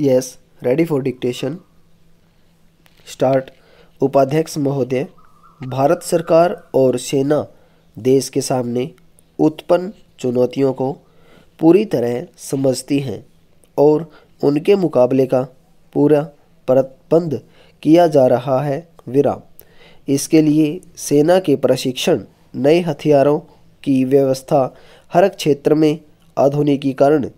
yes ready for dictation start उपाध्यक्ष महोदय भारत सरकार और सेना देश के सामने उत्पन्न चुनौतियों को पूरी तरह समझती हैं और उनके मुकाबले का पूरा प्रतबंध किया जा रहा है विराम इसके लिए सेना के प्रशिक्षण नए हथियारों की व्यवस्था हर क्षेत्र में आधुनिकीकरण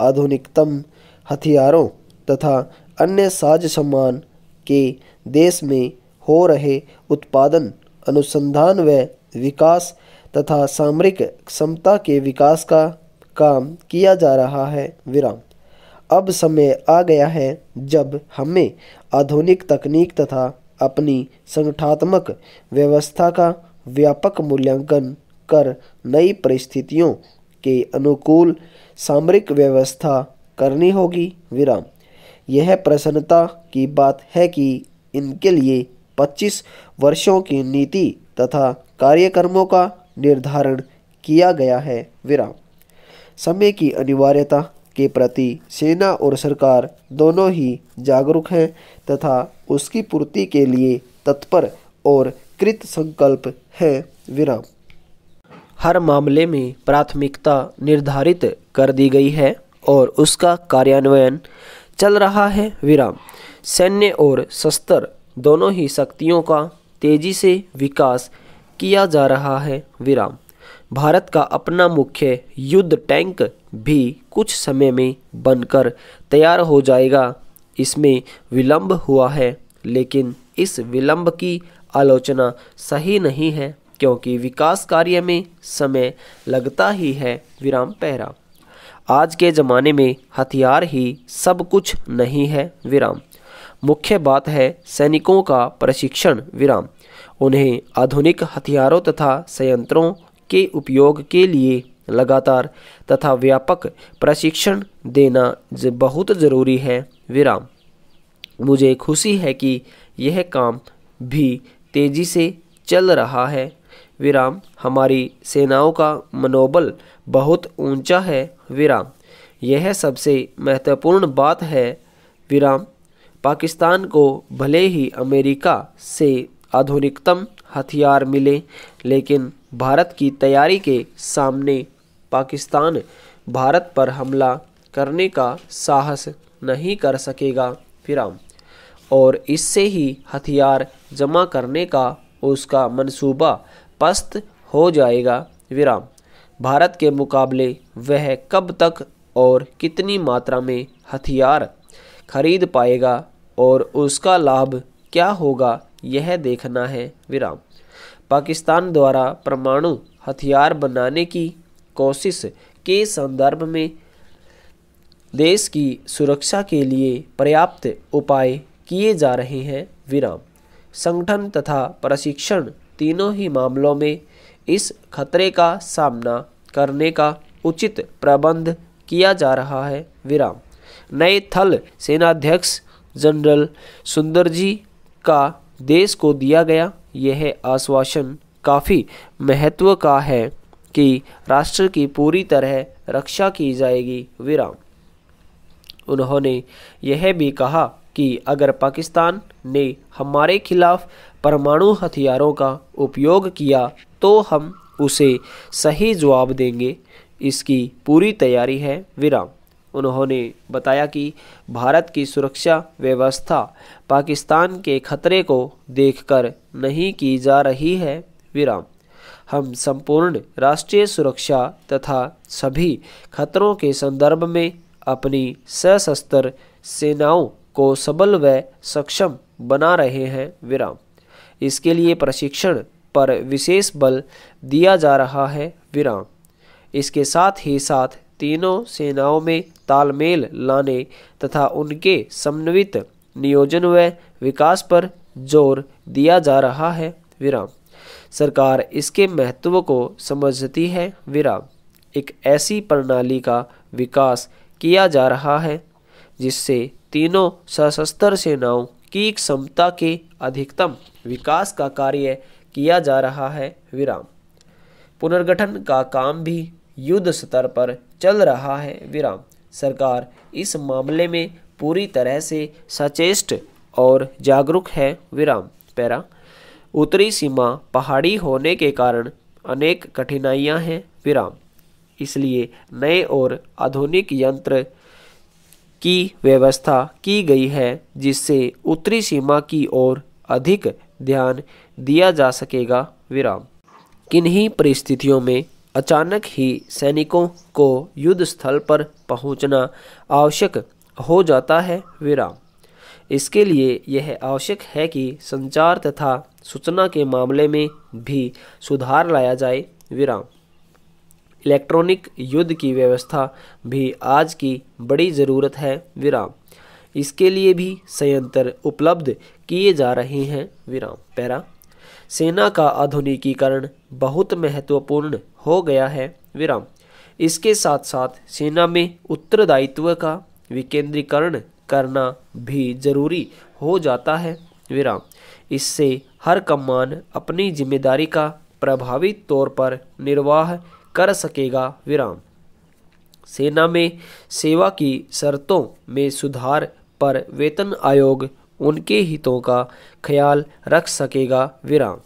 आधुनिकतम हथियारों तथा अन्य साज सम्मान के देश में हो रहे उत्पादन अनुसंधान व विकास तथा सामरिक क्षमता के विकास का काम किया जा रहा है विराम अब समय आ गया है जब हमें आधुनिक तकनीक तथा अपनी संगठात्मक व्यवस्था का व्यापक मूल्यांकन कर नई परिस्थितियों के अनुकूल सामरिक व्यवस्था करनी होगी विराम यह प्रसन्नता की बात है कि इनके लिए 25 वर्षों की नीति तथा कार्यक्रमों का निर्धारण किया गया है विराम समय की अनिवार्यता के प्रति सेना और सरकार दोनों ही जागरूक हैं तथा उसकी पूर्ति के लिए तत्पर और कृत संकल्प है विराम हर मामले में प्राथमिकता निर्धारित कर दी गई है और उसका कार्यान्वयन चल रहा है विराम सैन्य और शस्त्र दोनों ही शक्तियों का तेजी से विकास किया जा रहा है विराम भारत का अपना मुख्य युद्ध टैंक भी कुछ समय में बनकर तैयार हो जाएगा इसमें विलंब हुआ है लेकिन इस विलंब की आलोचना सही नहीं है क्योंकि विकास कार्य में समय लगता ही है विराम पहरा आज के ज़माने में हथियार ही सब कुछ नहीं है विराम मुख्य बात है सैनिकों का प्रशिक्षण विराम उन्हें आधुनिक हथियारों तथा संयंत्रों के उपयोग के लिए लगातार तथा व्यापक प्रशिक्षण देना बहुत ज़रूरी है विराम मुझे खुशी है कि यह काम भी तेज़ी से चल रहा है विराम हमारी सेनाओं का मनोबल बहुत ऊंचा है विराम यह सबसे महत्वपूर्ण बात है विराम पाकिस्तान को भले ही अमेरिका से आधुनिकतम हथियार मिले लेकिन भारत की तैयारी के सामने पाकिस्तान भारत पर हमला करने का साहस नहीं कर सकेगा विराम और इससे ही हथियार जमा करने का उसका मंसूबा पस्त हो जाएगा विराम भारत के मुकाबले वह कब तक और कितनी मात्रा में हथियार खरीद पाएगा और उसका लाभ क्या होगा यह देखना है विराम पाकिस्तान द्वारा परमाणु हथियार बनाने की कोशिश के संदर्भ में देश की सुरक्षा के लिए पर्याप्त उपाय किए जा रहे हैं विराम संगठन तथा प्रशिक्षण तीनों ही मामलों में इस खतरे का सामना करने का उचित प्रबंध किया जा रहा है विराम नए थल सेनाध्यक्ष जनरल सुंदरजी का देश को दिया गया यह आश्वासन काफ़ी महत्व का है कि राष्ट्र की पूरी तरह रक्षा की जाएगी विराम उन्होंने यह भी कहा कि अगर पाकिस्तान ने हमारे खिलाफ परमाणु हथियारों का उपयोग किया तो हम उसे सही जवाब देंगे इसकी पूरी तैयारी है विराम उन्होंने बताया कि भारत की सुरक्षा व्यवस्था पाकिस्तान के खतरे को देखकर नहीं की जा रही है विराम हम संपूर्ण राष्ट्रीय सुरक्षा तथा सभी खतरों के संदर्भ में अपनी सशस्त्र सेनाओं को सबल व सक्षम बना रहे हैं विराम इसके लिए प्रशिक्षण पर विशेष बल दिया जा रहा है विराम इसके साथ ही साथ तीनों सेनाओं में तालमेल लाने तथा उनके समन्वित नियोजन व विकास पर जोर दिया जा रहा है विराम सरकार इसके महत्व को समझती है विराम एक ऐसी प्रणाली का विकास किया जा रहा है जिससे तीनों सशस्त्र सेनाओं की क्षमता के अधिकतम विकास का कार्य किया जा रहा है विराम पुनर्गठन का काम भी युद्ध स्तर पर चल रहा है विराम सरकार इस मामले में पूरी तरह से सचेष्ट और जागरूक है विराम पैरा उत्तरी सीमा पहाड़ी होने के कारण अनेक कठिनाइयां हैं विराम इसलिए नए और आधुनिक यंत्र की व्यवस्था की गई है जिससे उत्तरी सीमा की ओर अधिक ध्यान दिया जा सकेगा विराम किन्हीं परिस्थितियों में अचानक ही सैनिकों को युद्ध स्थल पर पहुंचना आवश्यक हो जाता है विराम इसके लिए यह आवश्यक है कि संचार तथा सूचना के मामले में भी सुधार लाया जाए विराम इलेक्ट्रॉनिक युद्ध की व्यवस्था भी आज की बड़ी ज़रूरत है विराम इसके लिए भी संयंत्र उपलब्ध किए जा रहे हैं विराम पैरा सेना का आधुनिकीकरण बहुत महत्वपूर्ण हो गया है विराम इसके साथ साथ सेना में उत्तरदायित्व का विकेंद्रीकरण करना भी जरूरी हो जाता है विराम इससे हर कमान अपनी जिम्मेदारी का प्रभावी तौर पर निर्वाह कर सकेगा विराम सेना में सेवा की शर्तों में सुधार पर वेतन आयोग उनके हितों का ख्याल रख सकेगा विराम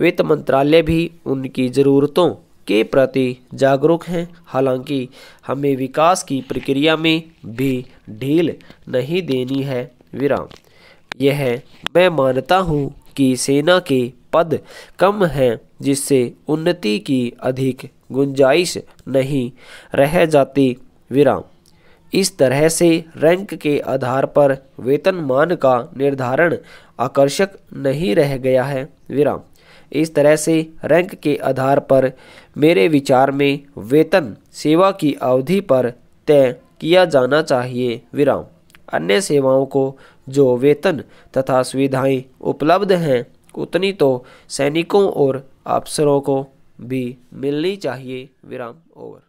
वित्त मंत्रालय भी उनकी ज़रूरतों के प्रति जागरूक हैं हालांकि हमें विकास की प्रक्रिया में भी ढील नहीं देनी है विराम यह मैं मानता हूँ कि सेना के पद कम हैं जिससे उन्नति की अधिक गुंजाइश नहीं रह जाती विराम इस तरह से रैंक के आधार पर वेतनमान का निर्धारण आकर्षक नहीं रह गया है विराम इस तरह से रैंक के आधार पर मेरे विचार में वेतन सेवा की अवधि पर तय किया जाना चाहिए विराम अन्य सेवाओं को जो वेतन तथा सुविधाएं उपलब्ध हैं उतनी तो सैनिकों और अफसरों को भी मिलनी चाहिए विराम ओवर